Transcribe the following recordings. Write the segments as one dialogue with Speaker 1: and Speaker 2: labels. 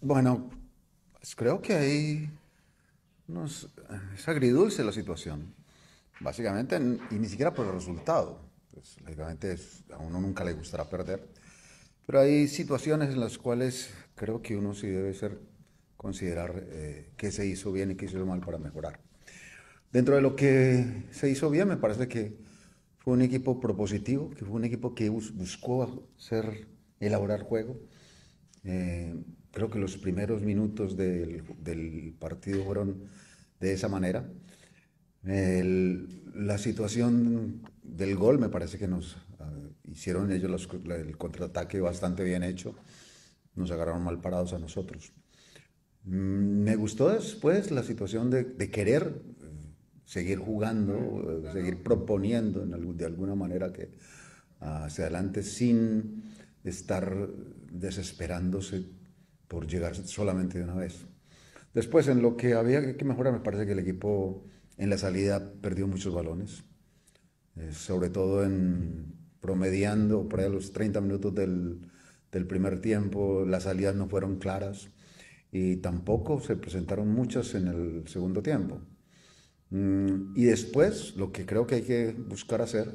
Speaker 1: bueno, pues creo que ahí nos, es agridulce la situación. Básicamente, y ni siquiera por el resultado. Pues, lógicamente, a uno nunca le gustará perder. Pero hay situaciones en las cuales creo que uno sí debe ser, considerar eh, qué se hizo bien y qué se hizo mal para mejorar. Dentro de lo que se hizo bien, me parece que fue un equipo propositivo, que fue un equipo que buscó elaborar juego. Eh, creo que los primeros minutos del, partido fueron de esa manera. la situación del gol me parece que nos ah, hicieron ellos el contraataque bastante bien hecho. Nos agarraron mal parados a nosotros. Mm, me gustó después la situación de, querer eh, seguir jugando, eh, seguir proponiendo de alguna manera que ah, hacia adelante sin estar desesperándose por llegar solamente de una vez. Después, en lo que había que mejorar, me parece que el equipo en la salida perdió muchos balones, eh, sobre todo en promediando por ahí los 30 minutos del, del primer tiempo, las salidas no fueron claras y tampoco se presentaron muchas en el segundo tiempo. Mm, y después, lo que creo que hay que buscar hacer,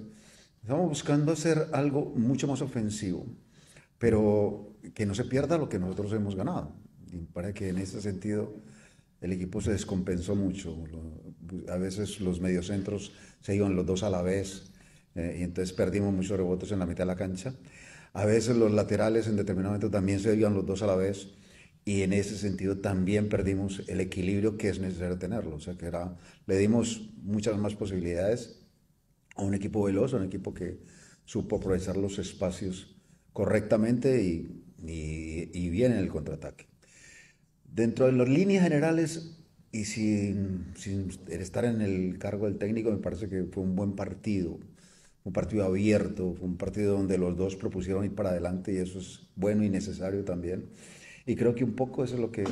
Speaker 1: estamos buscando hacer algo mucho más ofensivo, pero que no se pierda lo que nosotros hemos ganado. Y para que en ese sentido el equipo se descompensó mucho. Pues, a veces los mediocentros se iban los dos a la vez eh, y entonces perdimos muchos rebotes en la mitad de la cancha. A veces los laterales en determinado momento también se iban los dos a la vez y en ese sentido también perdimos el equilibrio que es necesario tenerlo. O sea que era, le dimos muchas más posibilidades a un equipo veloz, a un equipo que supo aprovechar los espacios correctamente y y, y viene el contraataque. Dentro de las líneas generales y sin, sin, estar en el cargo del técnico, me parece que fue un buen partido, un partido abierto, un partido donde los dos propusieron ir para adelante y eso es bueno y necesario también. Y creo que un poco eso es lo que,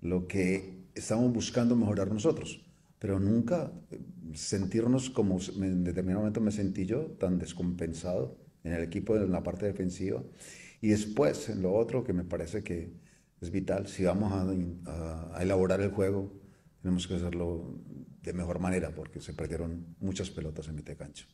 Speaker 1: lo que estamos buscando mejorar nosotros, pero nunca eh, sentirnos como en determinado momento me sentí yo, tan descompensado en el equipo, en la parte defensiva. Y después, lo otro que me parece que es vital, si vamos a, elaborar el juego, tenemos que hacerlo de mejor manera, porque se perdieron muchas pelotas en mi de cancha.